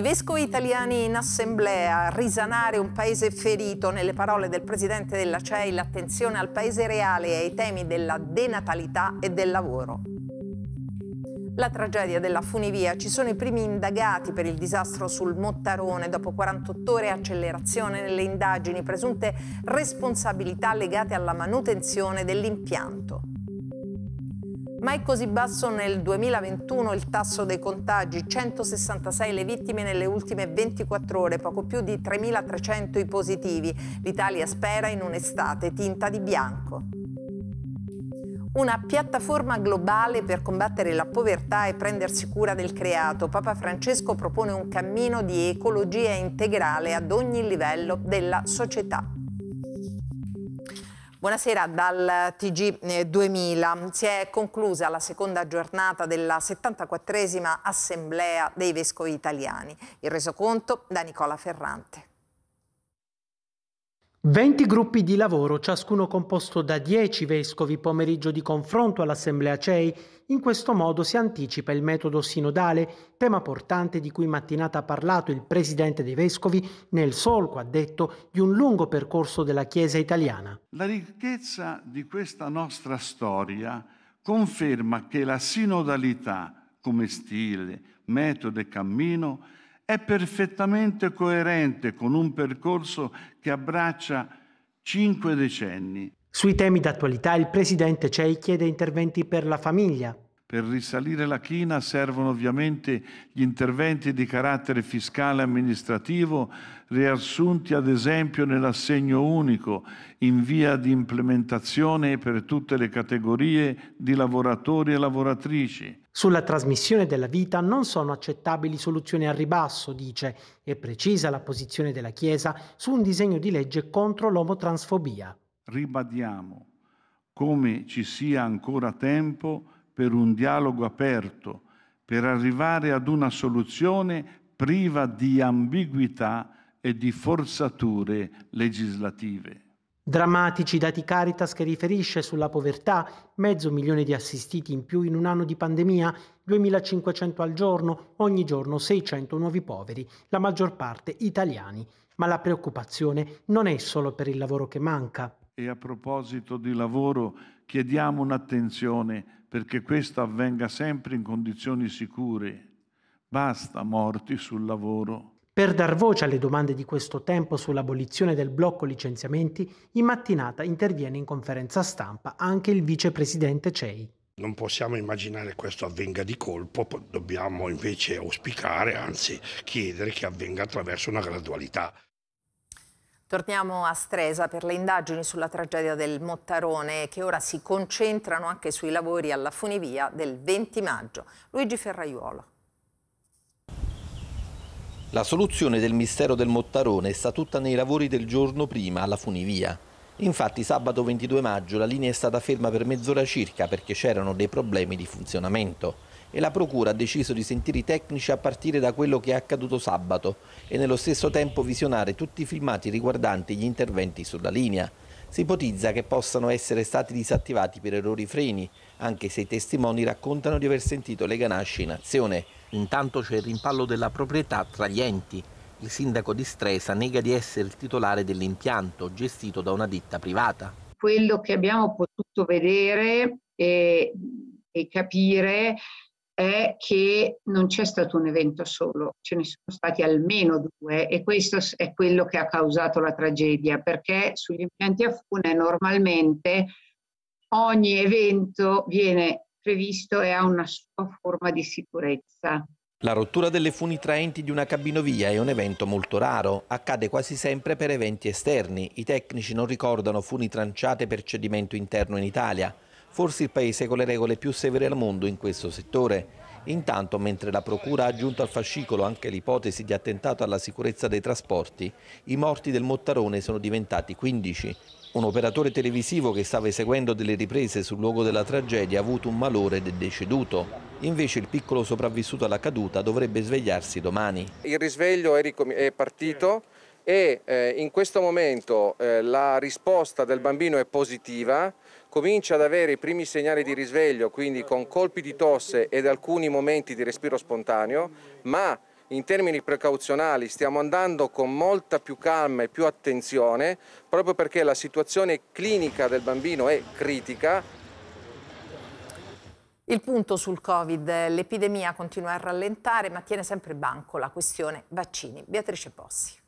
I vescovi italiani in assemblea, risanare un paese ferito, nelle parole del presidente della CEI, l'attenzione al paese reale e ai temi della denatalità e del lavoro. La tragedia della funivia, ci sono i primi indagati per il disastro sul Mottarone, dopo 48 ore accelerazione nelle indagini, presunte responsabilità legate alla manutenzione dell'impianto. Mai così basso nel 2021 il tasso dei contagi, 166 le vittime nelle ultime 24 ore, poco più di 3.300 i positivi. L'Italia spera in un'estate tinta di bianco. Una piattaforma globale per combattere la povertà e prendersi cura del creato. Papa Francesco propone un cammino di ecologia integrale ad ogni livello della società. Buonasera dal TG 2000. Eh, si è conclusa la seconda giornata della 74esima Assemblea dei Vescovi Italiani. Il resoconto da Nicola Ferrante. 20 gruppi di lavoro, ciascuno composto da 10 vescovi, pomeriggio di confronto all'Assemblea CEI, in questo modo si anticipa il metodo sinodale, tema portante di cui mattinata ha parlato il presidente dei vescovi nel solco, ha detto, di un lungo percorso della Chiesa italiana. La ricchezza di questa nostra storia conferma che la sinodalità come stile, metodo e cammino è perfettamente coerente con un percorso che abbraccia cinque decenni. Sui temi d'attualità il presidente CEI chiede interventi per la famiglia. Per risalire la china servono ovviamente gli interventi di carattere fiscale e amministrativo riassunti ad esempio nell'assegno unico in via di implementazione per tutte le categorie di lavoratori e lavoratrici sulla trasmissione della vita non sono accettabili soluzioni al ribasso, dice, e precisa la posizione della Chiesa su un disegno di legge contro l'omotransfobia. Ribadiamo come ci sia ancora tempo per un dialogo aperto, per arrivare ad una soluzione priva di ambiguità e di forzature legislative. Drammatici dati Caritas che riferisce sulla povertà, mezzo milione di assistiti in più in un anno di pandemia, 2.500 al giorno, ogni giorno 600 nuovi poveri, la maggior parte italiani. Ma la preoccupazione non è solo per il lavoro che manca. E a proposito di lavoro, chiediamo un'attenzione perché questo avvenga sempre in condizioni sicure. Basta morti sul lavoro. Per dar voce alle domande di questo tempo sull'abolizione del blocco licenziamenti, in mattinata interviene in conferenza stampa anche il vicepresidente CEI. Non possiamo immaginare che questo avvenga di colpo, dobbiamo invece auspicare, anzi chiedere che avvenga attraverso una gradualità. Torniamo a Stresa per le indagini sulla tragedia del Mottarone che ora si concentrano anche sui lavori alla funivia del 20 maggio. Luigi Ferraiuolo. La soluzione del mistero del Mottarone sta tutta nei lavori del giorno prima alla funivia. Infatti sabato 22 maggio la linea è stata ferma per mezz'ora circa perché c'erano dei problemi di funzionamento e la Procura ha deciso di sentire i tecnici a partire da quello che è accaduto sabato e nello stesso tempo visionare tutti i filmati riguardanti gli interventi sulla linea. Si ipotizza che possano essere stati disattivati per errori freni, anche se i testimoni raccontano di aver sentito le ganasce in azione. Intanto c'è il rimpallo della proprietà tra gli enti. Il sindaco di Stresa nega di essere il titolare dell'impianto gestito da una ditta privata. Quello che abbiamo potuto vedere e, e capire è che non c'è stato un evento solo, ce ne sono stati almeno due e questo è quello che ha causato la tragedia, perché sugli impianti a fune normalmente ogni evento viene previsto e ha una sua forma di sicurezza. La rottura delle funi traenti di una cabinovia è un evento molto raro, accade quasi sempre per eventi esterni. I tecnici non ricordano funi tranciate per cedimento interno in Italia, forse il paese con le regole più severe al mondo in questo settore. Intanto, mentre la Procura ha aggiunto al fascicolo anche l'ipotesi di attentato alla sicurezza dei trasporti, i morti del Mottarone sono diventati 15, un operatore televisivo che stava eseguendo delle riprese sul luogo della tragedia ha avuto un malore ed è deceduto. Invece il piccolo sopravvissuto alla caduta dovrebbe svegliarsi domani. Il risveglio è partito e eh, in questo momento eh, la risposta del bambino è positiva, comincia ad avere i primi segnali di risveglio, quindi con colpi di tosse ed alcuni momenti di respiro spontaneo, ma in termini precauzionali stiamo andando con molta più calma e più attenzione proprio perché la situazione clinica del bambino è critica. Il punto sul Covid, l'epidemia continua a rallentare ma tiene sempre banco la questione vaccini. Beatrice Possi.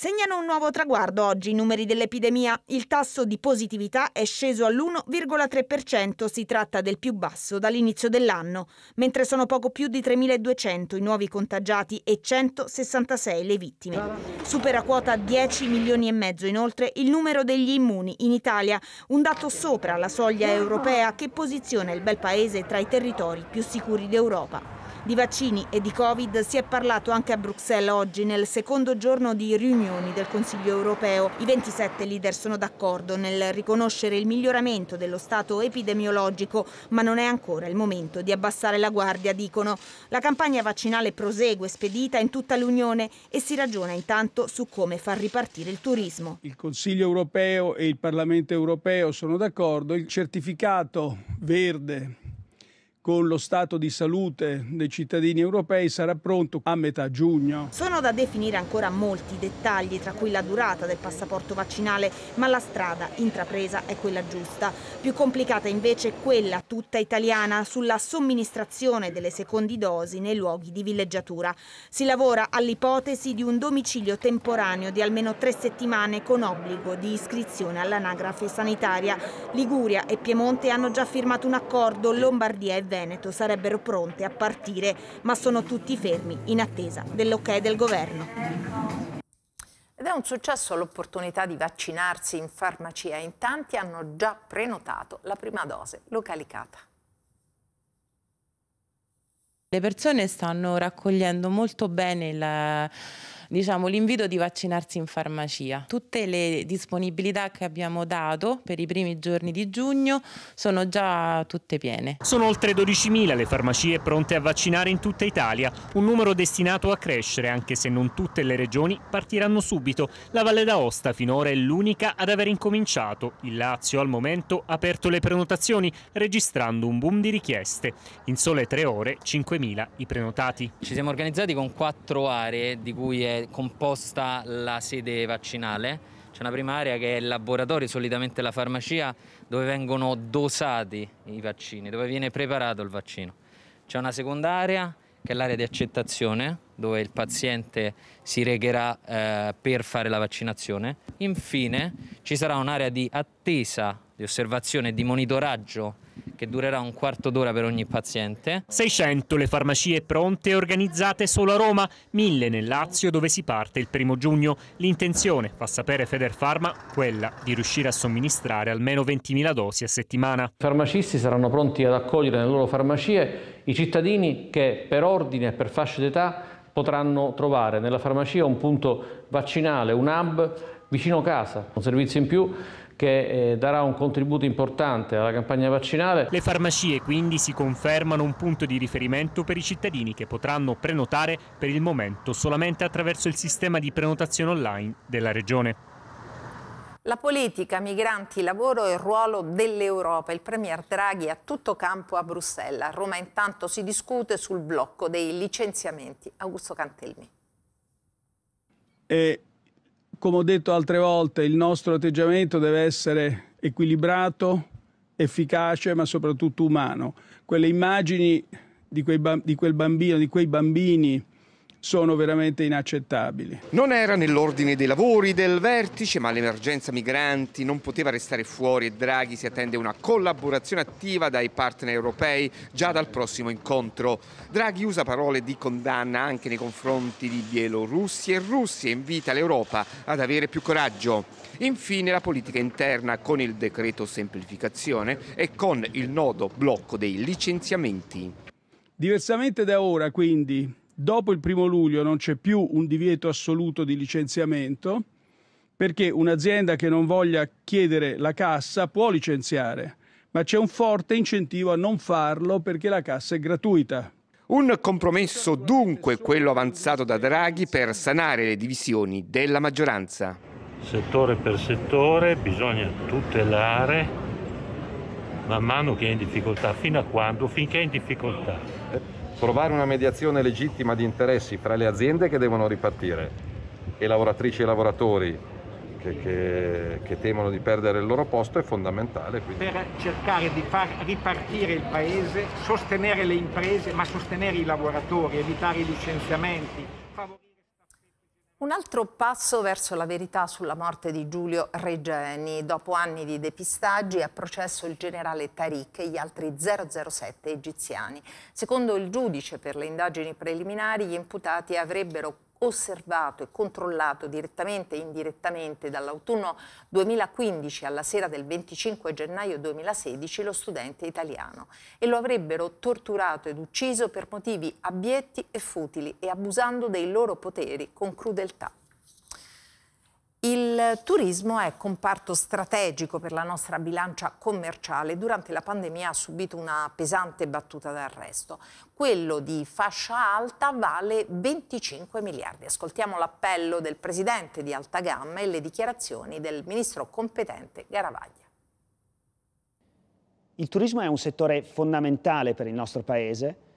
Segnano un nuovo traguardo oggi i numeri dell'epidemia. Il tasso di positività è sceso all'1,3%, si tratta del più basso dall'inizio dell'anno, mentre sono poco più di 3.200 i nuovi contagiati e 166 le vittime. Supera quota 10 milioni e mezzo inoltre il numero degli immuni in Italia, un dato sopra la soglia europea che posiziona il bel paese tra i territori più sicuri d'Europa. Di vaccini e di Covid si è parlato anche a Bruxelles oggi nel secondo giorno di riunioni del Consiglio europeo. I 27 leader sono d'accordo nel riconoscere il miglioramento dello stato epidemiologico, ma non è ancora il momento di abbassare la guardia, dicono. La campagna vaccinale prosegue spedita in tutta l'Unione e si ragiona intanto su come far ripartire il turismo. Il Consiglio europeo e il Parlamento europeo sono d'accordo, il certificato verde con lo stato di salute dei cittadini europei sarà pronto a metà giugno. Sono da definire ancora molti dettagli, tra cui la durata del passaporto vaccinale, ma la strada intrapresa è quella giusta. Più complicata invece è quella tutta italiana sulla somministrazione delle secondi dosi nei luoghi di villeggiatura. Si lavora all'ipotesi di un domicilio temporaneo di almeno tre settimane con obbligo di iscrizione all'anagrafe sanitaria. Liguria e Piemonte hanno già firmato un accordo, Lombardia e Veneto Veneto sarebbero pronte a partire, ma sono tutti fermi in attesa dell'ok okay del governo. Ed è un successo l'opportunità di vaccinarsi in farmacia. In tanti hanno già prenotato la prima dose localicata. Le persone stanno raccogliendo molto bene il diciamo, l'invito di vaccinarsi in farmacia. Tutte le disponibilità che abbiamo dato per i primi giorni di giugno sono già tutte piene. Sono oltre 12.000 le farmacie pronte a vaccinare in tutta Italia, un numero destinato a crescere anche se non tutte le regioni partiranno subito. La Valle d'Aosta finora è l'unica ad aver incominciato. Il Lazio al momento ha aperto le prenotazioni registrando un boom di richieste. In sole tre ore 5.000 i prenotati. Ci siamo organizzati con quattro aree di cui è composta la sede vaccinale. C'è una prima area che è il laboratorio, solitamente la farmacia, dove vengono dosati i vaccini, dove viene preparato il vaccino. C'è una seconda area che è l'area di accettazione, dove il paziente si recherà eh, per fare la vaccinazione. Infine ci sarà un'area di attesa, di osservazione e di monitoraggio che durerà un quarto d'ora per ogni paziente. 600 le farmacie pronte organizzate solo a Roma, 1000 nel Lazio dove si parte il primo giugno. L'intenzione, fa sapere Federfarma, quella di riuscire a somministrare almeno 20.000 dosi a settimana. I farmacisti saranno pronti ad accogliere nelle loro farmacie i cittadini che per ordine e per fasce d'età potranno trovare nella farmacia un punto vaccinale, un hub vicino casa, un servizio in più che eh, darà un contributo importante alla campagna vaccinale. Le farmacie quindi si confermano un punto di riferimento per i cittadini che potranno prenotare per il momento solamente attraverso il sistema di prenotazione online della Regione. La politica, migranti, lavoro e il ruolo dell'Europa. Il Premier Draghi a tutto campo a Bruxelles. A Roma intanto si discute sul blocco dei licenziamenti. Augusto Cantelmi. È come ho detto altre volte, il nostro atteggiamento deve essere equilibrato, efficace, ma soprattutto umano. Quelle immagini di, quei, di quel bambino, di quei bambini sono veramente inaccettabili. Non era nell'ordine dei lavori del vertice, ma l'emergenza migranti non poteva restare fuori e Draghi si attende una collaborazione attiva dai partner europei già dal prossimo incontro. Draghi usa parole di condanna anche nei confronti di Bielorussia e Russia e invita l'Europa ad avere più coraggio. Infine la politica interna con il decreto semplificazione e con il nodo blocco dei licenziamenti. Diversamente da ora, quindi, dopo il primo luglio non c'è più un divieto assoluto di licenziamento perché un'azienda che non voglia chiedere la cassa può licenziare, ma c'è un forte incentivo a non farlo perché la cassa è gratuita. Un compromesso dunque quello avanzato da Draghi per sanare le divisioni della maggioranza. Settore per settore bisogna tutelare man mano che è in difficoltà, fino a quando? Finché è in difficoltà trovare una mediazione legittima di interessi fra le aziende che devono ripartire e lavoratrici e lavoratori che, che, che temono di perdere il loro posto è fondamentale. Quindi. Per cercare di far ripartire il paese, sostenere le imprese, ma sostenere i lavoratori, evitare i licenziamenti. Favorire... Un altro passo verso la verità sulla morte di Giulio Regeni. Dopo anni di depistaggi ha processo il generale Tariq e gli altri 007 egiziani. Secondo il giudice per le indagini preliminari gli imputati avrebbero osservato e controllato direttamente e indirettamente dall'autunno 2015 alla sera del 25 gennaio 2016 lo studente italiano e lo avrebbero torturato ed ucciso per motivi abietti e futili e abusando dei loro poteri con crudeltà. Il turismo è comparto strategico per la nostra bilancia commerciale. Durante la pandemia ha subito una pesante battuta d'arresto. Quello di fascia alta vale 25 miliardi. Ascoltiamo l'appello del presidente di Alta Gamma e le dichiarazioni del ministro competente Garavaglia. Il turismo è un settore fondamentale per il nostro paese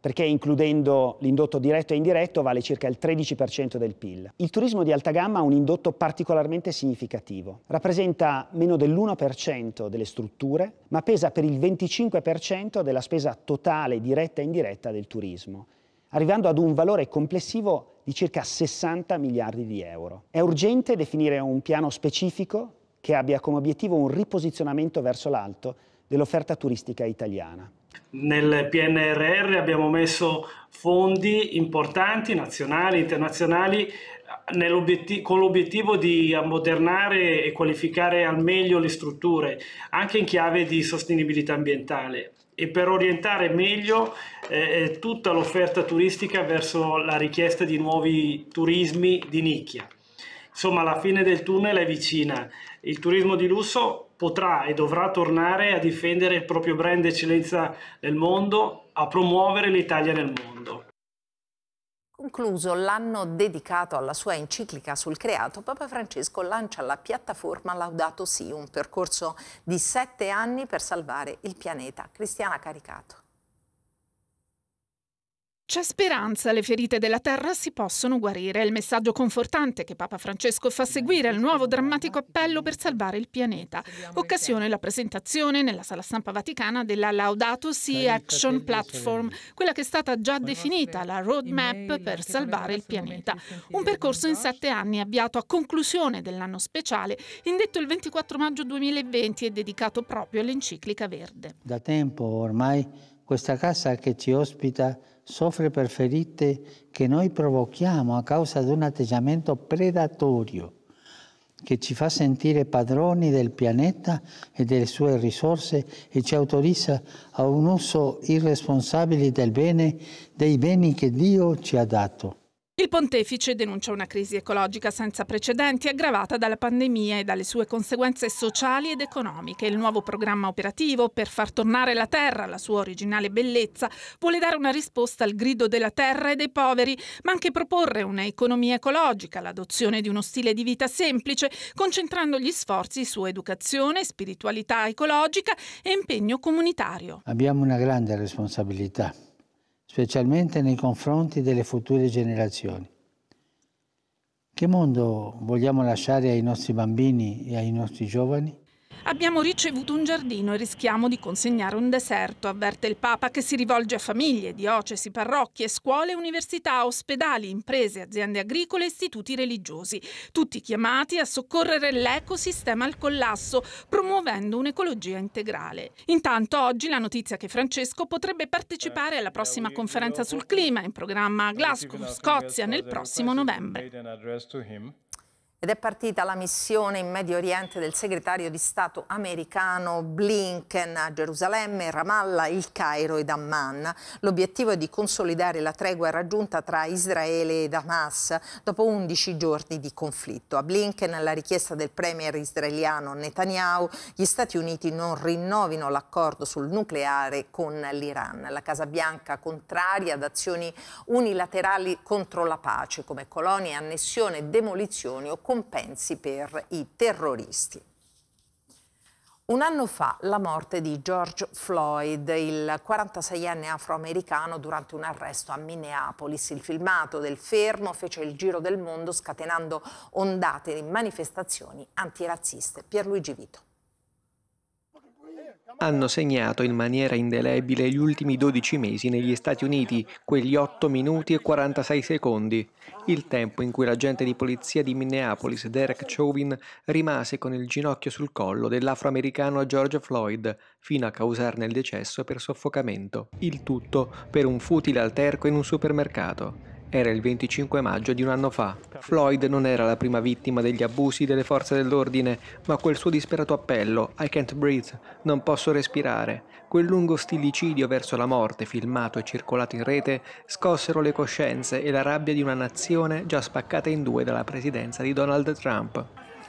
perché includendo l'indotto diretto e indiretto vale circa il 13% del PIL. Il turismo di alta gamma ha un indotto particolarmente significativo. Rappresenta meno dell'1% delle strutture, ma pesa per il 25% della spesa totale diretta e indiretta del turismo, arrivando ad un valore complessivo di circa 60 miliardi di euro. È urgente definire un piano specifico che abbia come obiettivo un riposizionamento verso l'alto dell'offerta turistica italiana. Nel PNRR abbiamo messo fondi importanti nazionali, e internazionali, con l'obiettivo di ammodernare e qualificare al meglio le strutture, anche in chiave di sostenibilità ambientale e per orientare meglio eh, tutta l'offerta turistica verso la richiesta di nuovi turismi di nicchia. Insomma, la fine del tunnel è vicina. Il turismo di lusso potrà e dovrà tornare a difendere il proprio brand eccellenza nel mondo, a promuovere l'Italia nel mondo. Concluso l'anno dedicato alla sua enciclica sul creato, Papa Francesco lancia la piattaforma Laudato Si, un percorso di sette anni per salvare il pianeta. Cristiana Caricato. C'è speranza, le ferite della terra si possono guarire. È il messaggio confortante che Papa Francesco fa seguire al nuovo drammatico appello per salvare il pianeta. Occasione la presentazione nella sala stampa vaticana della Laudato Sea Action Platform, quella che è stata già definita la roadmap per salvare il pianeta. Un percorso in sette anni avviato a conclusione dell'anno speciale, indetto il 24 maggio 2020 e dedicato proprio all'enciclica verde. Da tempo ormai questa casa che ci ospita soffre per ferite che noi provochiamo a causa di un atteggiamento predatorio che ci fa sentire padroni del pianeta e delle sue risorse e ci autorizza a un uso irresponsabile del bene, dei beni che Dio ci ha dato. Il pontefice denuncia una crisi ecologica senza precedenti aggravata dalla pandemia e dalle sue conseguenze sociali ed economiche. Il nuovo programma operativo per far tornare la Terra alla sua originale bellezza vuole dare una risposta al grido della Terra e dei poveri, ma anche proporre un'economia ecologica, l'adozione di uno stile di vita semplice, concentrando gli sforzi su educazione, spiritualità ecologica e impegno comunitario. Abbiamo una grande responsabilità specialmente nei confronti delle future generazioni. Che mondo vogliamo lasciare ai nostri bambini e ai nostri giovani? Abbiamo ricevuto un giardino e rischiamo di consegnare un deserto, avverte il Papa che si rivolge a famiglie, diocesi, parrocchie, scuole, università, ospedali, imprese, aziende agricole e istituti religiosi, tutti chiamati a soccorrere l'ecosistema al collasso, promuovendo un'ecologia integrale. Intanto oggi la notizia che Francesco potrebbe partecipare alla prossima conferenza sul clima in programma a Glasgow, Scozia, nel prossimo novembre ed è partita la missione in Medio Oriente del segretario di Stato americano Blinken a Gerusalemme, Ramallah, Il Cairo ed Amman. L'obiettivo è di consolidare la tregua raggiunta tra Israele ed Hamas dopo 11 giorni di conflitto. A Blinken, alla richiesta del premier israeliano Netanyahu, gli Stati Uniti non rinnovino l'accordo sul nucleare con l'Iran. La Casa Bianca contraria ad azioni unilaterali contro la pace come colonie, annessione, demolizioni o compensi per i terroristi. Un anno fa la morte di George Floyd, il 46enne afroamericano, durante un arresto a Minneapolis. Il filmato del fermo fece il giro del mondo scatenando ondate di manifestazioni antirazziste. Pierluigi Vito hanno segnato in maniera indelebile gli ultimi 12 mesi negli Stati Uniti, quegli 8 minuti e 46 secondi, il tempo in cui l'agente di polizia di Minneapolis Derek Chauvin rimase con il ginocchio sul collo dell'afroamericano George Floyd, fino a causarne il decesso per soffocamento. Il tutto per un futile alterco in un supermercato. Era il 25 maggio di un anno fa. Floyd non era la prima vittima degli abusi delle forze dell'ordine, ma quel suo disperato appello, I can't breathe, non posso respirare, quel lungo stilicidio verso la morte filmato e circolato in rete, scossero le coscienze e la rabbia di una nazione già spaccata in due dalla presidenza di Donald Trump.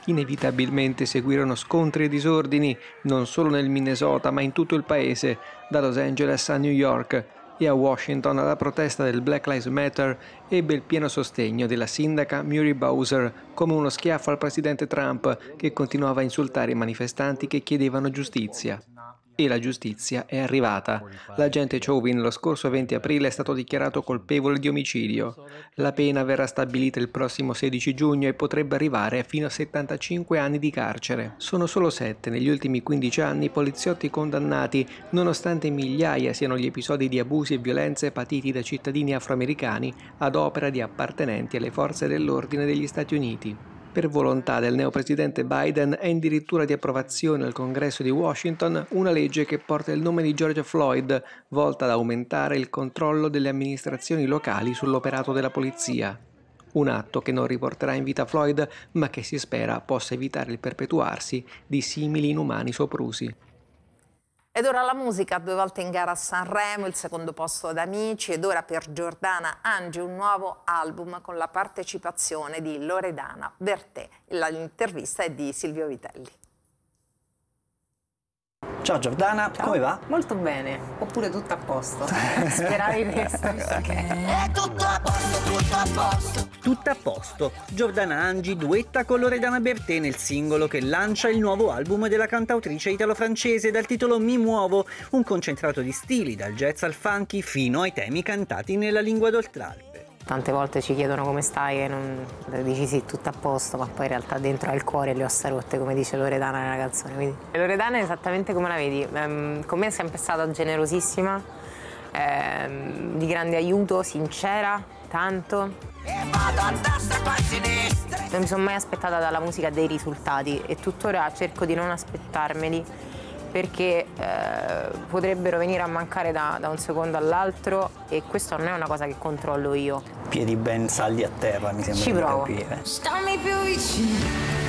Inevitabilmente seguirono scontri e disordini, non solo nel Minnesota ma in tutto il paese, da Los Angeles a New York, e a Washington la protesta del Black Lives Matter ebbe il pieno sostegno della sindaca Murray Bowser come uno schiaffo al presidente Trump che continuava a insultare i manifestanti che chiedevano giustizia tutti la giustizia è arrivata. L'agente Chauvin lo scorso 20 aprile è stato dichiarato colpevole di omicidio. La pena verrà stabilita il prossimo 16 giugno e potrebbe arrivare fino a 75 anni di carcere. Sono solo 7 negli ultimi 15 anni i poliziotti condannati, nonostante migliaia siano gli episodi di abusi e violenze patiti da cittadini afroamericani ad opera di appartenenti alle forze dell'ordine degli Stati Uniti. Per volontà del neopresidente Biden è in dirittura di approvazione al Congresso di Washington una legge che porta il nome di George Floyd, volta ad aumentare il controllo delle amministrazioni locali sull'operato della polizia. Un atto che non riporterà in vita Floyd, ma che si spera possa evitare il perpetuarsi di simili inumani soprusi. Ed ora la musica, due volte in gara a Sanremo, il secondo posto ad Amici ed ora per Giordana Angi un nuovo album con la partecipazione di Loredana Bertè. L'intervista è di Silvio Vitelli. Ciao Giordana, Ciao. come va? Molto bene, oppure tutto a posto. Speravi questo. È tutto a posto, tutto a posto. Tutto a posto. Giordana Angi duetta con Loredana Bertè nel singolo che lancia il nuovo album della cantautrice italo-francese dal titolo Mi muovo, un concentrato di stili dal jazz al funky fino ai temi cantati nella lingua d'oltralpe. Tante volte ci chiedono come stai e non... dici sì, tutto a posto, ma poi in realtà dentro il cuore e le ossa rotte, come dice Loredana nella canzone. Quindi... Loredana è esattamente come la vedi, ehm, con me è sempre stata generosissima, ehm, di grande aiuto, sincera, tanto. Non mi sono mai aspettata dalla musica dei risultati e tuttora cerco di non aspettarmeli perché eh, potrebbero venire a mancare da, da un secondo all'altro e questa non è una cosa che controllo io. Piedi ben saldi a terra, mi sembra. Ci provo. Capire. Stammi più vicino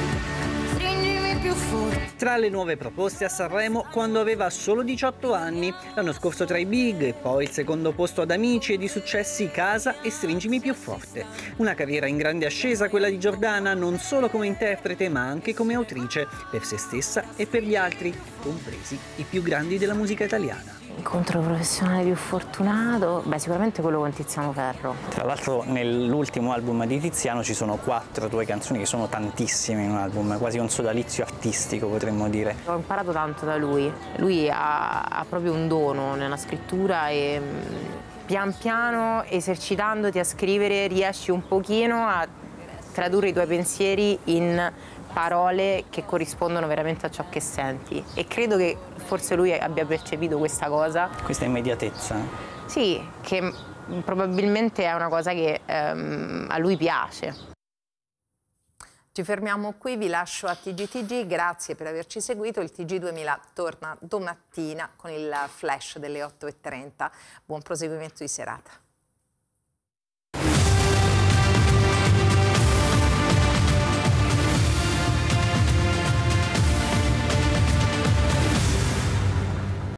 più forte. Tra le nuove proposte a Sanremo quando aveva solo 18 anni, l'anno scorso tra i big, e poi il secondo posto ad Amici e di successi Casa e Stringimi più forte. Una carriera in grande ascesa quella di Giordana, non solo come interprete ma anche come autrice, per se stessa e per gli altri, compresi i più grandi della musica italiana. Incontro professionale più fortunato? Beh, sicuramente quello con Tiziano Ferro. Tra l'altro nell'ultimo album di Tiziano ci sono quattro tue canzoni che sono tantissime in un album, quasi un sodalizio artistico potremmo dire. Ho imparato tanto da lui, lui ha, ha proprio un dono nella scrittura e mm, pian piano esercitandoti a scrivere riesci un pochino a tradurre i tuoi pensieri in parole che corrispondono veramente a ciò che senti e credo che forse lui abbia percepito questa cosa. Questa immediatezza? Sì, che probabilmente è una cosa che ehm, a lui piace. Ci fermiamo qui, vi lascio a TGTG, grazie per averci seguito, il TG2000 torna domattina con il flash delle 8.30, buon proseguimento di serata.